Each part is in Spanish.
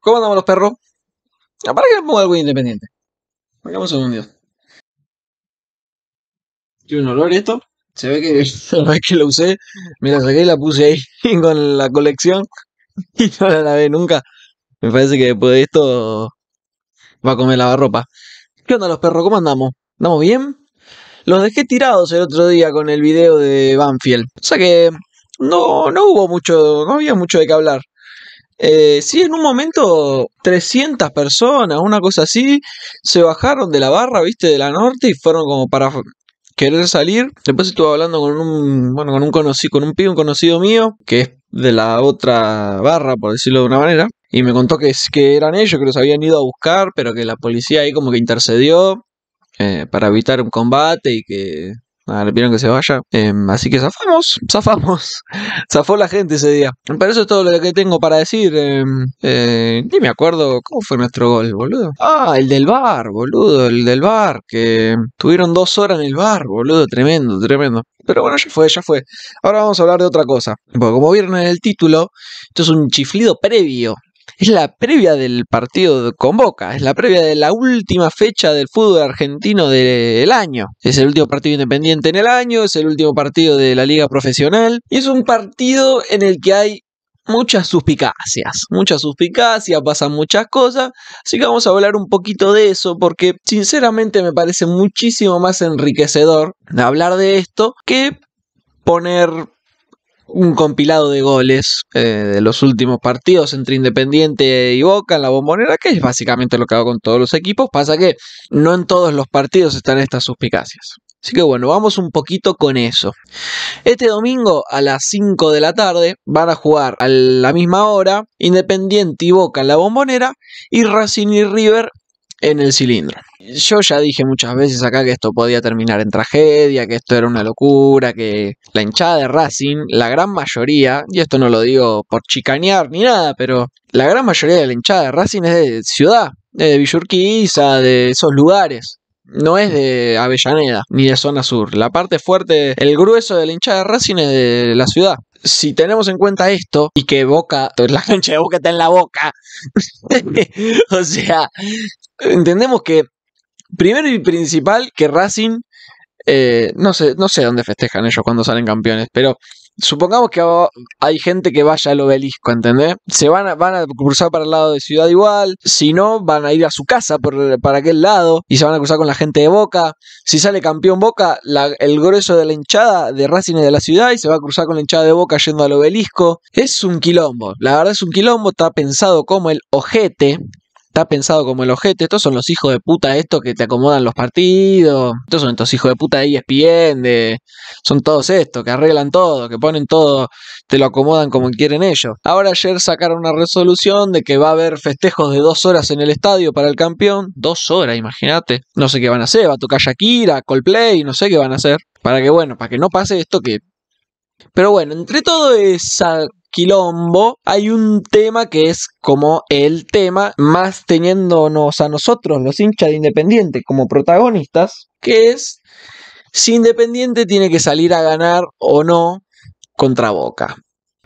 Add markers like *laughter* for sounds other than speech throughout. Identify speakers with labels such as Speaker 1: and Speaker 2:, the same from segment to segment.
Speaker 1: ¿Cómo andamos los perros? Aparte que pongo algo independiente. Hagamos un segundo. Tiene un olor esto. Se ve que la *laughs* vez que lo usé, me la saqué y la puse ahí *laughs* con la colección. *laughs* Y no la lavé nunca. Me parece que después de esto va a comer ropa ¿Qué onda los perros? ¿Cómo andamos? ¿Andamos bien? Los dejé tirados el otro día con el video de Banfield. O sea que no, no hubo mucho, no había mucho de qué hablar. Eh, sí, en un momento 300 personas, una cosa así, se bajaron de la barra, viste, de la norte y fueron como para querer salir. Después estuve hablando con un, bueno, con un conocido, con un conocido mío, que es de la otra barra, por decirlo de una manera, y me contó que, que eran ellos, que los habían ido a buscar, pero que la policía ahí como que intercedió eh, para evitar un combate y que Ah, le pidieron que se vaya. Em, así que zafamos, *laughs* zafamos. Zafó la gente ese día. Pero eso es todo lo que tengo para decir. Em, eh, ni me acuerdo cómo fue nuestro gol, boludo. Ah, el del bar, boludo. El del bar. Que tuvieron dos horas en el bar, boludo. Tremendo, tremendo. Pero bueno, ya fue, ya fue. Ahora vamos a hablar de otra cosa. como vieron en el título, esto es un chiflido previo es la previa del partido con Boca, es la previa de la última fecha del fútbol argentino del año. Es el último partido independiente en el año, es el último partido de la liga profesional y es un partido en el que hay muchas suspicacias, muchas suspicacias, pasan muchas cosas, así que vamos a hablar un poquito de eso porque sinceramente me parece muchísimo más enriquecedor hablar de esto que poner un compilado de goles eh, de los últimos partidos entre Independiente y Boca en la bombonera, que es básicamente lo que hago con todos los equipos. Pasa que no en todos los partidos están estas suspicacias. Así que bueno, vamos un poquito con eso. Este domingo a las 5 de la tarde van a jugar a la misma hora Independiente y Boca en la bombonera y Racing y River en el cilindro. Yo ya dije muchas veces acá que esto podía terminar en tragedia, que esto era una locura, que la hinchada de Racing, la gran mayoría, y esto no lo digo por chicanear ni nada, pero la gran mayoría de la hinchada de Racing es de ciudad, de Villurquiza, de esos lugares. No es de Avellaneda ni de zona sur. La parte fuerte, el grueso de la hinchada de Racing es de la ciudad si tenemos en cuenta esto y que Boca, *laughs* la cancha de Boca está en la boca, *laughs* o sea, entendemos que primero y principal que Racing, eh, no, sé, no sé dónde festejan ellos cuando salen campeones, pero supongamos que hay gente que vaya al obelisco, ¿entendés? Se van a, van a cruzar para el lado de Ciudad Igual, si no, van a ir a su casa por, para aquel lado y se van a cruzar con la gente de Boca. Si sale campeón Boca, el grueso de la hinchada de Racing de la ciudad y se va a cruzar con la hinchada de Boca yendo al obelisco. Es un quilombo, la verdad es un quilombo, está pensado como el ojete, está pensado como el objeto. Estos son los hijos de puta estos que te acomodan los partidos. Estos son estos hijos de puta de ESPN, son todos estos, que arreglan todo, que ponen todo, te lo acomodan como quieren ellos. Ahora ayer sacaron una resolución de que va a haber festejos de dos horas en el estadio para el campeón. Dos horas, imagínate. No sé qué van a hacer, va a tocar Shakira, Coldplay, no sé qué van a hacer. Para que, bueno, para que no pase esto que... Pero bueno, entre todo esa quilombo, hay un tema que es como el tema más teniéndonos a nosotros, los hinchas de Independiente, como protagonistas, que es si Independiente tiene que salir a ganar o no contra Boca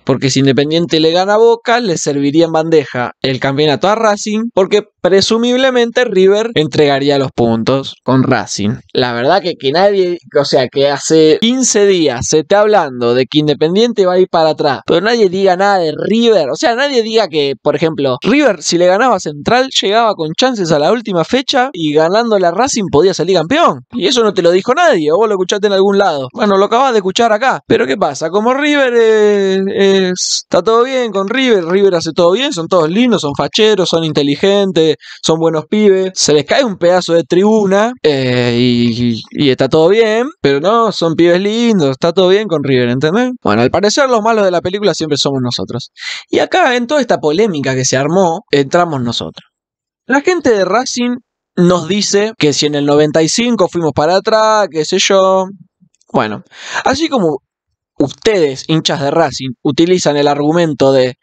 Speaker 1: porque si Independiente le gana a Boca, le serviría en bandeja el campeonato a Racing, porque presumiblemente River entregaría los puntos con Racing. La verdad que, que nadie, o sea, que hace 15 días se está hablando de que Independiente va a ir para atrás, pero nadie diga nada de River, o sea, nadie diga que, por ejemplo, River si le ganaba a Central llegaba con chances a la última fecha y ganando la Racing podía salir campeón. Y eso no te lo dijo nadie, o vos lo escuchaste en algún lado. Bueno, lo acabas de escuchar acá. Pero ¿qué pasa? Como River eh, eh, está todo bien con River. River hace todo bien, son todos lindos, son facheros, son inteligentes, son buenos pibes. Se les cae un pedazo de tribuna eh, y, y, está todo bien, pero no, son pibes lindos, está todo bien con River, ¿entendés? Bueno, al parecer los malos de la película siempre somos nosotros. Y acá, en toda esta polémica que se armó, entramos nosotros. La gente de Racing nos dice que si en el 95 fuimos para atrás, qué sé yo. Bueno, así como ustedes, hinchas de Racing, utilizan el argumento de,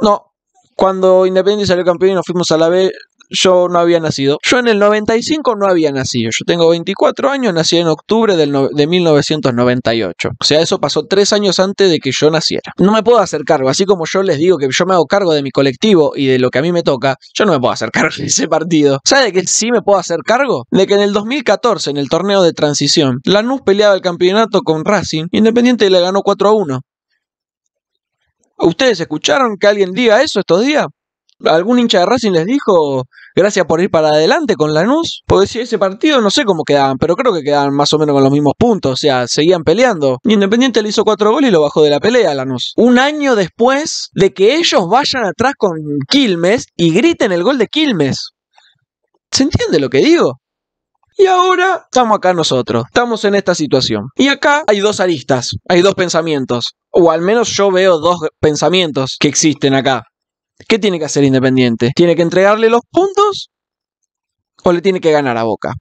Speaker 1: no, cuando Independiente salió campeón y nos fuimos a la B, yo no había nacido. Yo en el 95 no había nacido. Yo tengo 24 años, nací en octubre de 1998. O sea, eso pasó tres años antes de que yo naciera. No me puedo hacer cargo, así como yo les digo que yo me hago cargo de mi colectivo y de lo que a mí me toca, yo no me puedo hacer cargo de ese partido. ¿Sabe de sí me puedo hacer cargo? De que en el 2014, en el torneo de transición, Lanús peleaba el campeonato con Racing, Independiente le ganó 4 a 1. ¿Ustedes escucharon que alguien diga eso estos días? algún hincha de Racing les dijo gracias por ir para adelante con Lanús. Porque si ese partido no sé cómo quedaban, pero creo que quedaban más o menos con los mismos puntos, o sea, seguían peleando. Y Independiente le hizo cuatro goles y lo bajó de la pelea a Lanús. Un año después de que ellos vayan atrás con Quilmes y griten el gol de Quilmes. ¿Se entiende lo que digo? Y ahora estamos acá nosotros, estamos en esta situación. Y acá hay dos aristas, hay dos pensamientos, o al menos yo veo dos pensamientos que existen acá. ¿Qué tiene que hacer Independiente? ¿Tiene que entregarle los puntos o le tiene que ganar a Boca?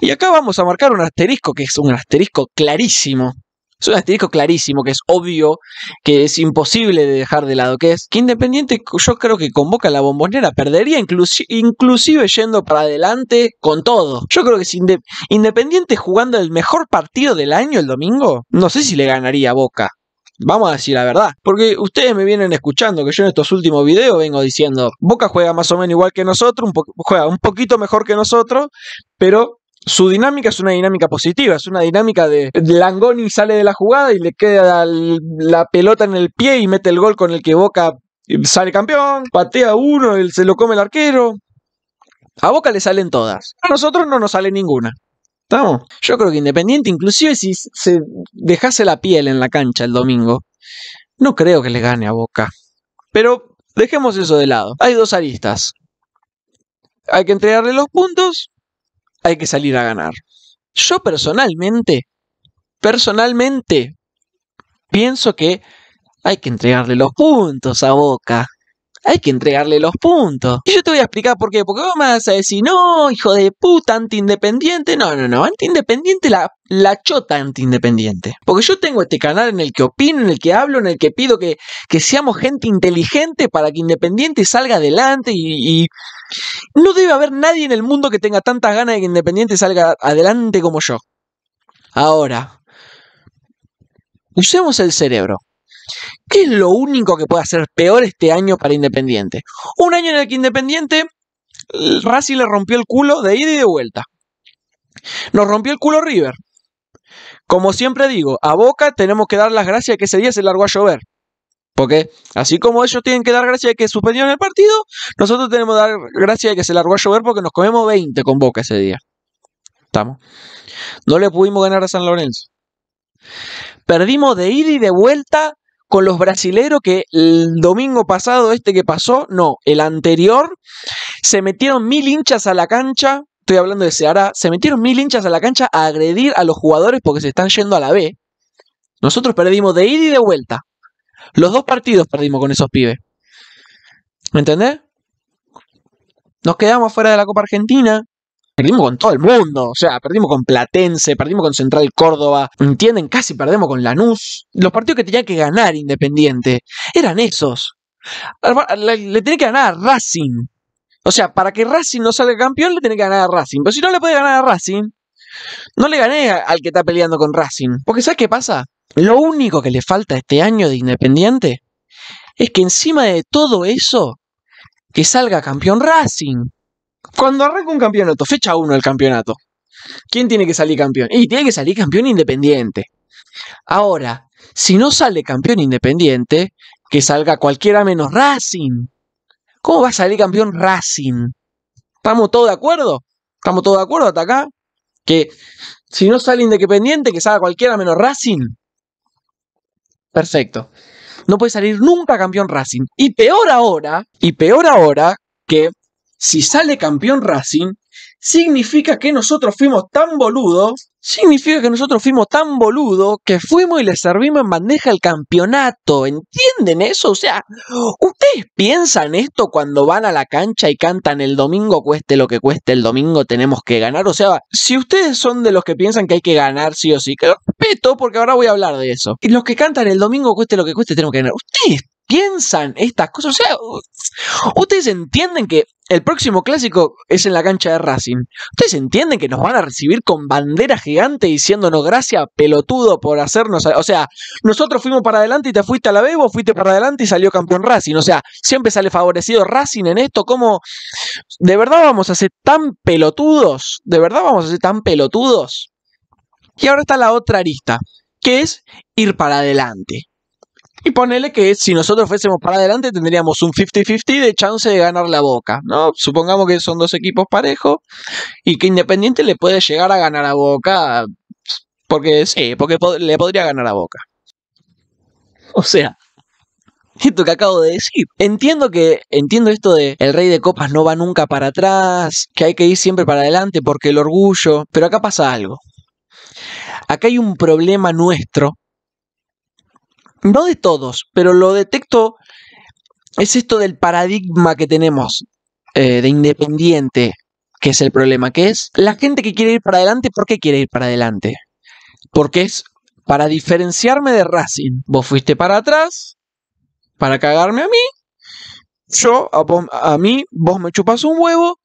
Speaker 1: Y acá vamos a marcar un asterisco que es un asterisco clarísimo. Es un asterisco clarísimo, que es obvio, que es imposible de dejar de lado, que es que Independiente yo creo que convoca Boca la bombonera, perdería inclusive yendo para adelante con todo. Yo creo que si Independiente jugando el mejor partido del año el domingo, no sé si le ganaría a Boca. Vamos a decir la verdad. Porque ustedes me vienen escuchando que yo en estos últimos videos vengo diciendo, Boca juega más o menos igual que nosotros, un juega un poquito mejor que nosotros, pero su dinámica es una dinámica positiva, es una dinámica de Langoni sale de la jugada y le queda la pelota en el pie y mete el gol con el que Boca eh, sale campeón, patea uno, se lo come el arquero. A Boca le salen todas, a nosotros no nos sale ninguna. Yo creo que Independiente, inclusive si se dejase la piel en la cancha el domingo, no creo que le gane a Boca. Pero dejemos eso de lado. Hay dos aristas. Hay que entregarle los puntos, hay que salir a ganar. Yo personalmente, personalmente, pienso que hay que entregarle los puntos a Boca hay que entregarle los puntos. Y yo te voy a explicar por qué, porque vos vas a decir, no, hijo de puta, antiindependiente independiente No, no, no, antiindependiente independiente la, la chota anti-independiente. Porque yo tengo este canal en el que opino, en el que hablo, en el que pido que, seamos gente inteligente para que Independiente salga adelante y, y no debe haber nadie en el mundo que tenga tantas ganas de que Independiente salga adelante como yo. Ahora, usemos el cerebro. ¿Qué es lo único que puede hacer peor este año para Independiente? Un año en el que Independiente, Racing le rompió el culo de ida y de vuelta. Nos rompió el culo River. Como siempre digo, a Boca tenemos que dar las gracias que ese día se largó a llover. Porque así como ellos tienen que dar gracias de que suspendieron el partido, nosotros tenemos que dar gracias de que se largó a llover porque nos comemos 20 con Boca ese día. Estamos. No le pudimos ganar a San Lorenzo. Perdimos de ida y de vuelta con los brasileros que el domingo pasado, este que pasó, no, el anterior, se metieron mil hinchas a la cancha, estoy hablando de Ceará, se metieron mil hinchas a la cancha a agredir a los jugadores porque se están yendo a la B. Nosotros perdimos de ida y de vuelta. Los dos partidos perdimos con esos pibes. ¿Me entendés? Nos quedamos fuera de la Copa Argentina, Perdimos con todo el mundo. O sea, perdimos con Platense, perdimos con Central Córdoba. ¿Entienden? Casi perdemos con Lanús. Los partidos que tenía que ganar Independiente eran esos. Le, le que ganar a Racing. O sea, para que Racing no salga campeón, le tiene que ganar a Racing. Pero si no le puede ganar a Racing, no le gané al que está peleando con Racing. Porque ¿sabes qué pasa? Lo único que le falta este año de Independiente es que encima de todo eso, que salga campeón Racing. Cuando arranca un campeonato, fecha 1 del campeonato, ¿quién tiene que salir campeón? Y tiene que salir campeón independiente. Ahora, si no sale campeón independiente, que salga cualquiera menos Racing. ¿Cómo va a salir campeón Racing? ¿Estamos todos de acuerdo? ¿Estamos todos de acuerdo hasta acá? Que si no sale independiente, que salga cualquiera menos Racing. Perfecto. No puede salir nunca campeón Racing. Y peor ahora, y peor ahora que si sale campeón Racing, significa que nosotros fuimos tan boludos, significa que nosotros fuimos tan boludo que fuimos y le servimos en bandeja el campeonato. ¿Entienden eso? O sea, ¿ustedes piensan esto cuando van a la cancha y cantan el domingo cueste lo que cueste el domingo tenemos que ganar? O sea, si ustedes son de los que piensan que hay que ganar sí o sí, que lo respeto porque ahora voy a hablar de eso. Y los que cantan el domingo cueste lo que cueste tenemos que ganar. ¿Ustedes piensan estas cosas. O sea, ustedes entienden que el próximo clásico es en la cancha de Racing. Ustedes entienden que nos van a recibir con bandera gigante diciéndonos gracias, pelotudo, por hacernos. O sea, nosotros fuimos para adelante y te fuiste a la Bebo, fuiste para adelante y salió campeón Racing. O sea, siempre sale favorecido Racing en esto. ¿Cómo? ¿De verdad vamos a ser tan pelotudos? ¿De verdad vamos a ser tan pelotudos? Y ahora está la otra arista, que es ir para adelante. Y ponele que si nosotros fuésemos para adelante tendríamos un 50-50 de chance de ganar la Boca, ¿no? Supongamos que son dos equipos parejos y que Independiente le puede llegar a ganar a Boca porque sí, porque le podría ganar a Boca. O sea, esto que acabo de decir. Entiendo que entiendo esto de el rey de copas no va nunca para atrás, que hay que ir siempre para adelante porque el orgullo, pero acá pasa algo. Acá hay un problema nuestro no de todos, pero lo detecto, es esto del paradigma que tenemos eh, de independiente, que es el problema, que es la gente que quiere ir para adelante, ¿por qué quiere ir para adelante? Porque es para diferenciarme de Racing. Vos fuiste para atrás, para cagarme a mí, yo, a mí, vos me chupas un huevo,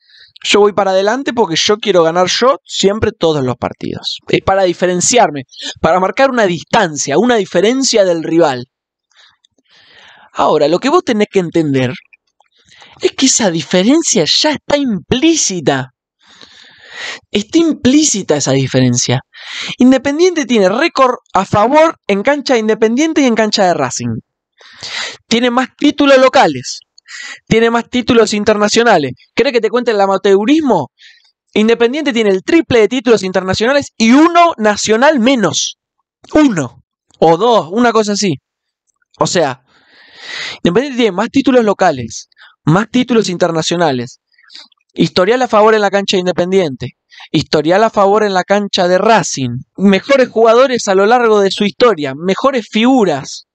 Speaker 1: yo voy para adelante porque yo quiero ganar yo siempre todos los partidos. Es eh, para diferenciarme, para marcar una distancia, una diferencia del rival. Ahora, lo que vos tenés que entender es que esa diferencia ya está implícita. Está implícita esa diferencia. Independiente tiene récord a favor en cancha de Independiente y en cancha de Racing. Tiene más títulos locales tiene más títulos internacionales. ¿Cree que te cuente el amateurismo? Independiente tiene el triple de títulos internacionales y uno nacional menos. Uno. O dos, una cosa así. O sea, Independiente tiene más títulos locales, más títulos internacionales. Historial a favor en la cancha de Independiente. Historial a favor en la cancha de Racing. Mejores jugadores a lo largo de su historia. Mejores figuras.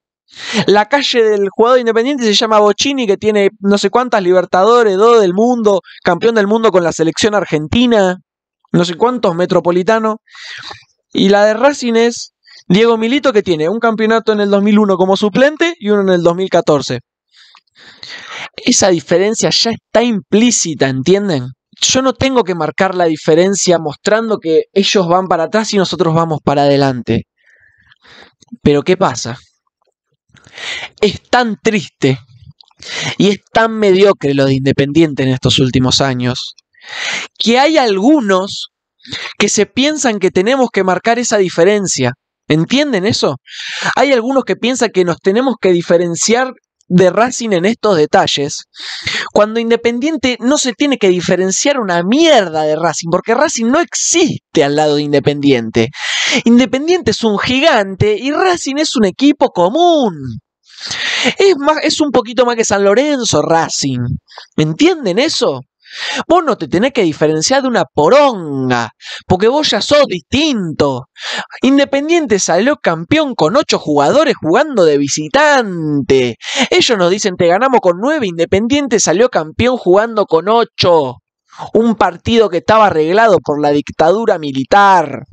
Speaker 1: La calle del jugador independiente se llama Bocini, que tiene no sé cuántas Libertadores, dos del mundo, campeón del mundo con la selección argentina, no sé cuántos metropolitanos, Y la de Racing es Diego Milito, que tiene un campeonato en el 2001 como suplente y uno en el 2014. Esa diferencia ya está implícita, ¿entienden? Yo no tengo que marcar la diferencia mostrando que ellos van para atrás y nosotros vamos para adelante. Pero ¿qué pasa? Es tan triste y es tan mediocre lo de Independiente en estos últimos años que hay algunos que se piensan que tenemos que marcar esa diferencia. ¿Entienden eso? Hay algunos que piensan que nos tenemos que diferenciar de Racing en estos detalles, cuando Independiente no se tiene que diferenciar una mierda de Racing, porque Racing no existe al lado de Independiente. Independiente es un gigante y Racing es un equipo común. Es, más, es un poquito más que San Lorenzo Racing. ¿Me entienden eso? Vos no te tenés que diferenciar de una poronga, porque vos ya sos distinto. Independiente salió campeón con ocho jugadores jugando de visitante. Ellos nos dicen te ganamos con nueve, Independiente salió campeón jugando con ocho. Un partido que estaba arreglado por la dictadura militar.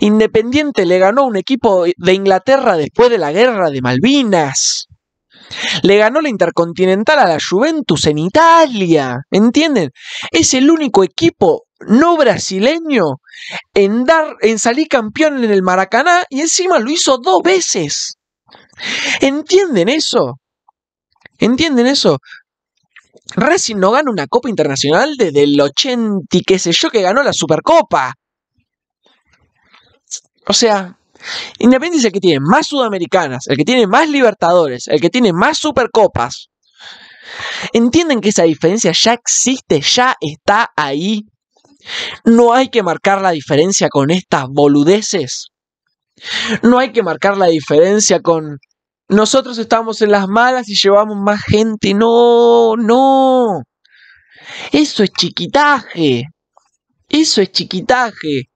Speaker 1: Independiente le ganó un equipo de Inglaterra después de la guerra de Malvinas. Le ganó la Intercontinental a la Juventus en Italia. ¿Entienden? Es el único equipo no brasileño en, dar, en salir campeón en el Maracaná y encima lo hizo dos veces. ¿Entienden eso? ¿Entienden eso? Racing no gana una Copa Internacional desde el 80 y qué sé yo que ganó la Supercopa. O sea, Independiente es que tiene más sudamericanas, el que tiene más libertadores, el que tiene más supercopas. Entienden que esa diferencia ya existe, ya está ahí. No hay que marcar la diferencia con estas boludeces. No hay que marcar la diferencia con nosotros estamos en las malas y llevamos más gente. No, no. Eso es chiquitaje. Eso es chiquitaje.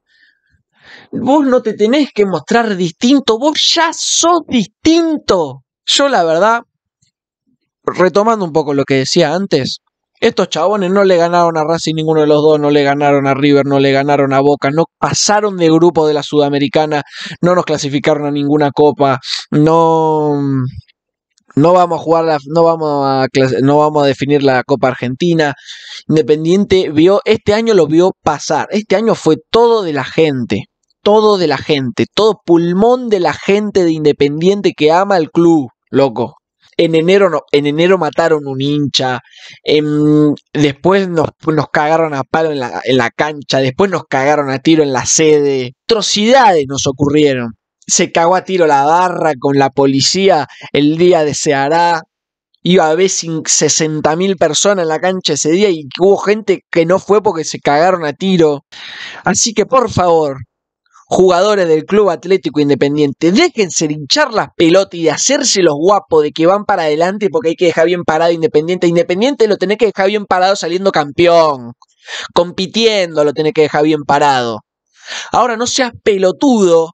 Speaker 1: Vos no te tenés que mostrar distinto, vos ya sos distinto. Yo la verdad, retomando un poco lo que decía antes, estos chabones no le ganaron a Racing ninguno de los dos, no le ganaron a River, no le ganaron a Boca, no pasaron de grupo de la Sudamericana, no nos clasificaron a ninguna copa, no no vamos a jugar la, no vamos a no vamos a definir la Copa Argentina. Independiente vio este año lo vio pasar. Este año fue todo de la gente todo de la gente, todo pulmón de la gente de Independiente que ama al club, loco. En enero, en enero mataron un hincha, después nos, cagaron a palo en la, cancha, después nos cagaron a tiro en la sede. Atrocidades nos ocurrieron. Se cagó a tiro la barra con la policía el día de Ceará, iba a haber 60.000 personas en la cancha ese día y hubo gente que no fue porque se cagaron a tiro. Así que por favor, jugadores del Club Atlético Independiente, déjense de hinchar las pelotas y de hacerse los guapos de que van para adelante porque hay que dejar bien parado Independiente. Independiente lo tenés que dejar bien parado saliendo campeón. Compitiendo lo tenés que dejar bien parado. Ahora no seas pelotudo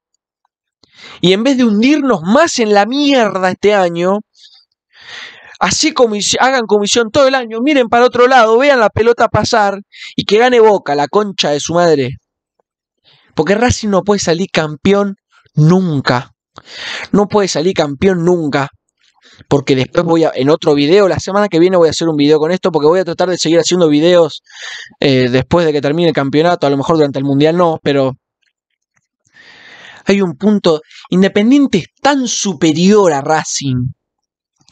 Speaker 1: y en vez de hundirnos más en la mierda este año, así hagan comisión todo el año, miren para otro lado, vean la pelota pasar y que gane Boca, la concha de su madre. Porque Racing no puede salir campeón nunca. No puede salir campeón nunca. Porque después voy a, en otro video, la semana que viene voy a hacer un video con esto, porque voy a tratar de seguir haciendo videos eh, después de que termine el campeonato, a lo mejor durante el Mundial no, pero hay un punto, Independiente es tan superior a Racing,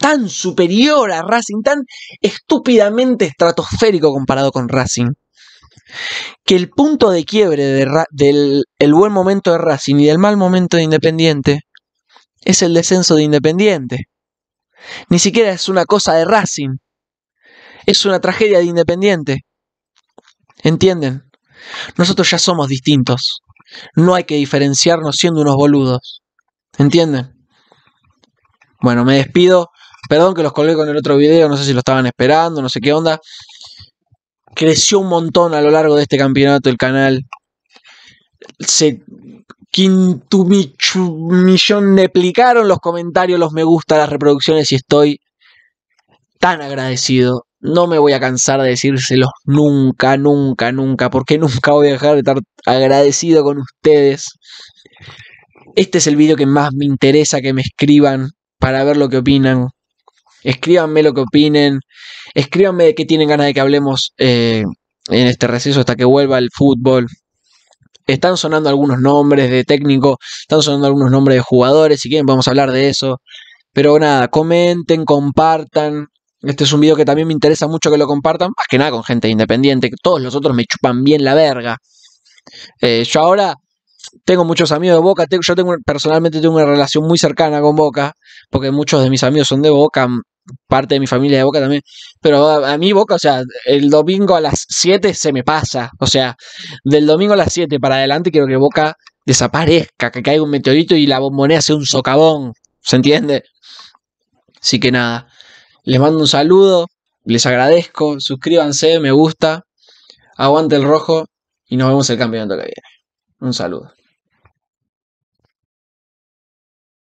Speaker 1: tan superior a Racing, tan estúpidamente estratosférico comparado con Racing que el punto de quiebre del buen momento de Racing y del mal momento de Independiente es el descenso de Independiente. Ni siquiera es una cosa de Racing, es una tragedia de Independiente. ¿Entienden? Nosotros ya somos distintos. No hay que diferenciarnos siendo unos boludos. ¿Entienden? Bueno, me despido. Perdón que los colgué con el otro video, no sé si lo estaban esperando, no sé qué onda creció un montón a lo largo de este campeonato el canal. Se millón deplicaron los comentarios, los me gusta, las reproducciones y estoy tan agradecido. No me voy a cansar de decírselos nunca, nunca, nunca, porque nunca voy a dejar de estar agradecido con ustedes. Este es el video que más me interesa que me escriban para ver lo que opinan. Escríbanme lo que opinen. Escríbanme de qué tienen ganas de que hablemos eh, en este receso hasta que vuelva el fútbol. Están sonando algunos nombres de técnico, están sonando algunos nombres de jugadores. Si quieren, vamos a hablar de eso. Pero nada, comenten, compartan. Este es un video que también me interesa mucho que lo compartan, más que nada con gente independiente, que todos los otros me chupan bien la verga. Eh, yo ahora tengo muchos amigos de Boca, yo tengo, personalmente tengo una relación muy cercana con Boca, porque muchos de mis amigos son de Boca, parte de mi familia de Boca también, pero a, mi mí Boca, o sea, el domingo a las 7 se me pasa, o sea, del domingo a las 7 para adelante quiero que Boca desaparezca, que caiga un meteorito y la bombonera sea un socavón, ¿se entiende? Así que nada, les mando un saludo, les agradezco, suscríbanse, me gusta, aguante el rojo y nos vemos el campeonato que viene. Un saludo.